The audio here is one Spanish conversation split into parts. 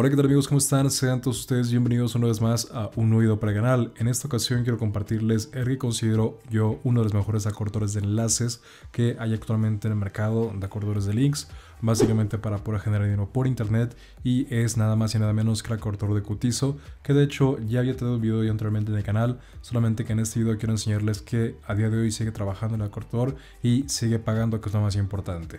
Hola, ¿qué tal amigos? ¿Cómo están? Sean todos ustedes bienvenidos una vez más a un nuevo video para el canal. En esta ocasión quiero compartirles el que considero yo uno de los mejores acortadores de enlaces que hay actualmente en el mercado de acortadores de links, básicamente para poder generar dinero por internet y es nada más y nada menos que el acortador de Cutizo, que de hecho ya había traído un video anteriormente en el canal, solamente que en este video quiero enseñarles que a día de hoy sigue trabajando en el acortador y sigue pagando, que es lo más importante.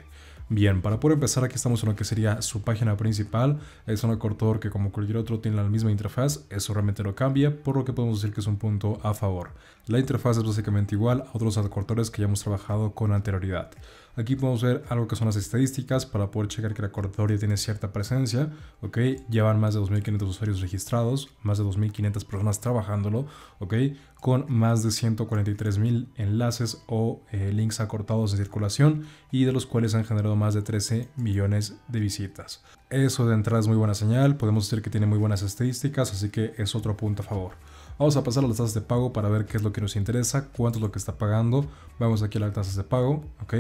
Bien, para poder empezar, aquí estamos en lo que sería su página principal. Es un acortador que como cualquier otro tiene la misma interfaz, eso realmente no cambia, por lo que podemos decir que es un punto a favor. La interfaz es básicamente igual a otros acortadores que ya hemos trabajado con anterioridad. Aquí podemos ver algo que son las estadísticas para poder checar que la corretoria tiene cierta presencia, ¿ok? Llevan más de 2.500 usuarios registrados, más de 2.500 personas trabajándolo, ¿ok? Con más de 143.000 enlaces o eh, links acortados en circulación y de los cuales han generado más de 13 millones de visitas. Eso de entrada es muy buena señal, podemos decir que tiene muy buenas estadísticas, así que es otro punto a favor. Vamos a pasar a las tasas de pago para ver qué es lo que nos interesa, cuánto es lo que está pagando. Vamos aquí a las tasas de pago, ¿ok?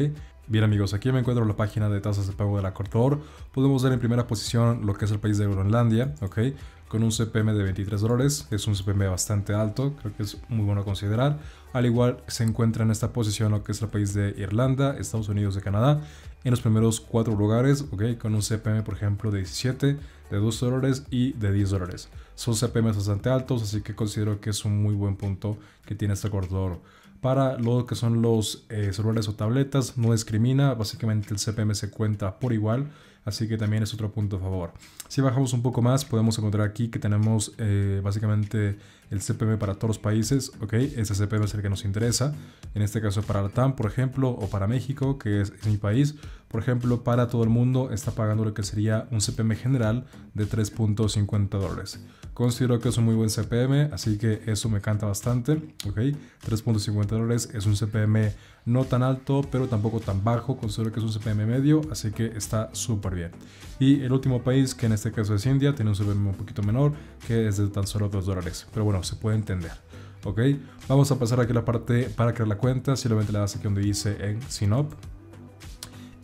Bien amigos, aquí me encuentro la página de tasas de pago de la Cortor. Podemos ver en primera posición lo que es el país de Groenlandia, ¿ok? Con un CPM de 23 dólares, es un CPM bastante alto, creo que es muy bueno considerar. Al igual se encuentra en esta posición lo que es el país de Irlanda, Estados Unidos de Canadá en los primeros cuatro lugares, Con un CPM, por ejemplo, de 17, de 2 dólares y de 10 dólares. Son CPMs bastante altos, así que considero que es un muy buen punto que tiene este cortador para lo que son los eh, celulares o tabletas. No discrimina, básicamente el CPM se cuenta por igual, así que también es otro punto a favor. Si bajamos un poco más, podemos encontrar aquí que tenemos eh, básicamente el CPM para todos los países, ¿ok? Ese CPM es el que nos interesa. En este caso para la TAM, por ejemplo, o para México, que es mi país, por ejemplo, para todo el mundo está pagando lo que sería un CPM general de 3.50 dólares. Considero que es un muy buen CPM, así que eso me canta bastante. 3.50 dólares es un CPM no tan alto, pero tampoco tan bajo. Considero que es un CPM medio, así que está súper bien. Y el último país, que en este caso es India, tiene un CPM un poquito menor, que es de tan solo 2 dólares. Pero bueno, se puede entender. ¿ok? Vamos a pasar aquí a la parte para crear la cuenta, simplemente le das aquí donde dice en Sinop,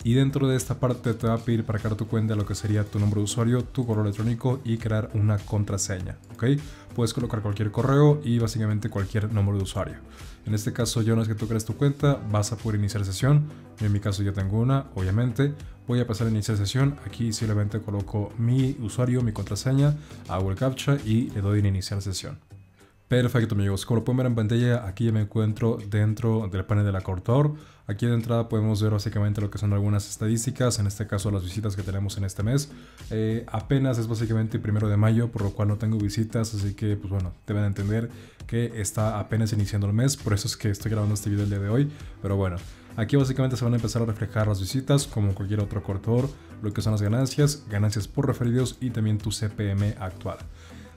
y dentro de esta parte te va a pedir para crear tu cuenta lo que sería tu nombre de usuario, tu correo electrónico y crear una contraseña, Puedes colocar cualquier correo y básicamente cualquier nombre de usuario. En este caso, ya una vez que tú creas tu cuenta, vas a poder iniciar sesión. en mi caso yo tengo una, obviamente. Voy a pasar a iniciar sesión. Aquí simplemente coloco mi usuario, mi contraseña, hago el captcha y le doy en iniciar sesión. Perfecto amigos, como lo pueden ver en pantalla, aquí me encuentro dentro del panel de la acortador. Aquí de entrada podemos ver básicamente lo que son algunas estadísticas, en este caso las visitas que tenemos en este mes. Eh, apenas es básicamente el primero de mayo, por lo cual no tengo visitas, así que pues bueno, deben entender que está apenas iniciando el mes, por eso es que estoy grabando este video el día de hoy, pero bueno. Aquí básicamente se van a empezar a reflejar las visitas, como cualquier otro cortador, lo que son las ganancias, ganancias por referidos y también tu CPM actual.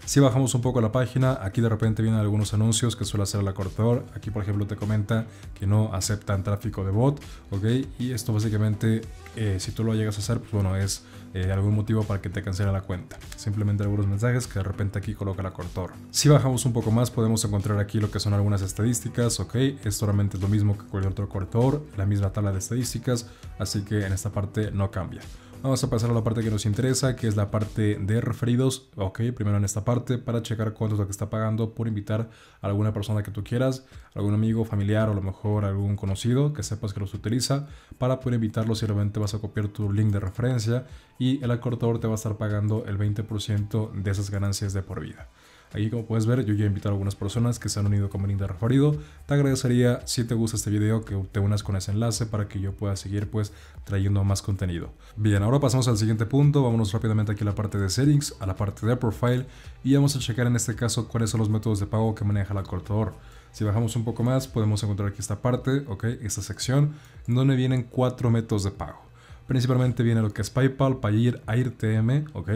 Si bajamos un poco la página, aquí de repente vienen algunos anuncios que suele hacer el acortador. Aquí, por ejemplo, te comenta que no aceptan tráfico de bot, ¿ok? Y esto básicamente, eh, si tú lo llegas a hacer, pues bueno, es eh, algún motivo para que te cancele la cuenta. Simplemente algunos mensajes que de repente aquí coloca el acortador. Si bajamos un poco más, podemos encontrar aquí lo que son algunas estadísticas, ¿ok? Esto realmente lo mismo que cualquier otro acortador, la misma tabla de estadísticas, así que en esta parte no cambia. Vamos a pasar a la parte que nos interesa, que es la parte de referidos. Ok, primero en esta parte para checar cuánto es lo que está pagando por invitar a alguna persona que tú quieras, algún amigo, familiar o a lo mejor algún conocido que sepas que los utiliza. Para poder invitarlo simplemente vas a copiar tu link de referencia y el acortador te va a estar pagando el 20% de esas ganancias de por vida. Aquí como puedes ver yo ya he invitado a algunas personas que se han unido con mi link referido. Te agradecería si te gusta este video que te unas con ese enlace para que yo pueda seguir pues trayendo más contenido. Bien, ahora pasamos al siguiente punto. Vámonos rápidamente aquí a la parte de settings, a la parte de profile y vamos a checar en este caso cuáles son los métodos de pago que maneja el acortador. Si bajamos un poco más podemos encontrar aquí esta parte, ok, esta sección, donde vienen cuatro métodos de pago. Principalmente viene lo que es PayPal, Payeer, AirTM, ¿ok?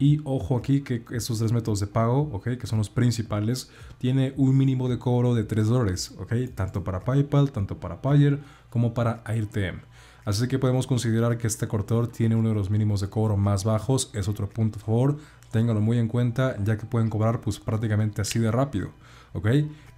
Y ojo aquí que estos tres métodos de pago, ¿ok? Que son los principales, tiene un mínimo de cobro de 3 dólares, ¿ok? Tanto para PayPal, tanto para Payeer, como para AirTM. Así que podemos considerar que este cortador tiene uno de los mínimos de cobro más bajos, es otro punto a favor, ténganlo muy en cuenta ya que pueden cobrar pues prácticamente así de rápido, ¿ok?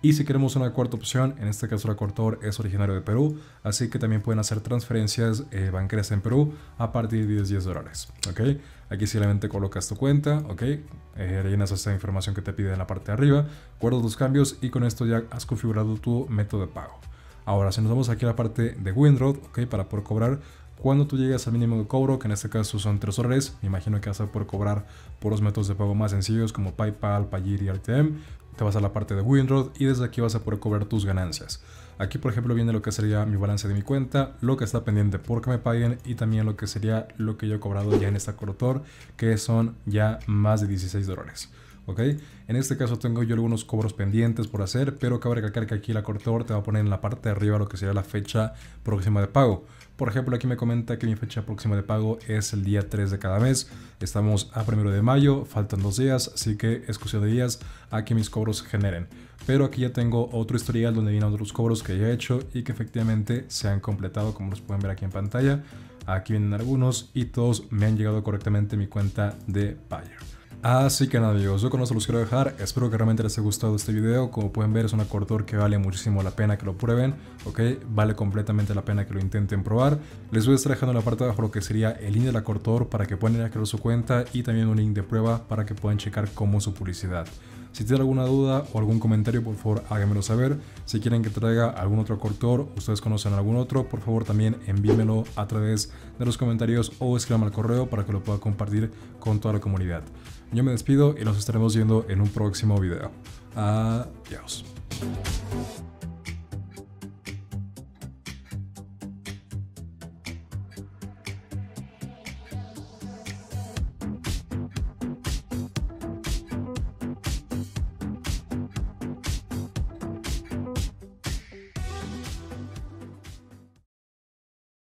Y si queremos una cuarta opción, en este caso el cortador es originario de Perú, así que también pueden hacer transferencias eh, bancarias en Perú a partir de 10, 10 dólares, ¿ok? Aquí simplemente colocas tu cuenta, ¿ok? Eh, rellenas esta información que te pide en la parte de arriba, guardas los cambios y con esto ya has configurado tu método de pago. Ahora, si nos vamos aquí a la parte de WinRod, para poder cobrar, cuando tú llegas al mínimo de cobro, que en este caso son 3 dólares, me imagino que vas a poder cobrar por los métodos de pago más sencillos como PayPal, Payeer y RTM, te vas a la parte de Windroad y desde aquí vas a poder cobrar tus ganancias. Aquí por ejemplo viene lo que sería mi balance de mi cuenta, lo que está pendiente porque me paguen y también lo que sería lo que yo he cobrado ya en esta corretor, que son ya más de 16 dólares. ¿ok? En este caso tengo yo algunos cobros pendientes por hacer, pero cabe recalcar que aquí la cortor te va a poner en la parte de arriba lo que sería la fecha próxima de pago. Por ejemplo, aquí me comenta que mi fecha próxima de pago es el día 3 de cada mes. Estamos a 1 de mayo, faltan dos días, así que es de días a que mis cobros se generen. Pero aquí ya tengo otro historial donde vienen otros cobros que ya he hecho y que efectivamente se han completado, como los pueden ver aquí en pantalla. Aquí vienen algunos y todos me han llegado correctamente a mi cuenta de Payer. Así ah, que nada amigos, yo con esto los quiero dejar, espero que realmente les haya gustado este video, como pueden ver es un cortor que vale muchísimo la pena que lo prueben, ok, vale completamente la pena que lo intenten probar, les voy a estar dejando en la parte de abajo lo que sería el link del cortor para que puedan ir a crear su cuenta y también un link de prueba para que puedan checar cómo su publicidad. Si tienen alguna duda o algún comentario, por favor háganmelo saber. Si quieren que traiga algún otro cortor, ustedes conocen algún otro, por favor también envíenmelo a través de los comentarios o escríbanme al correo para que lo pueda compartir con toda la comunidad. Yo me despido y nos estaremos viendo en un próximo video. Adiós.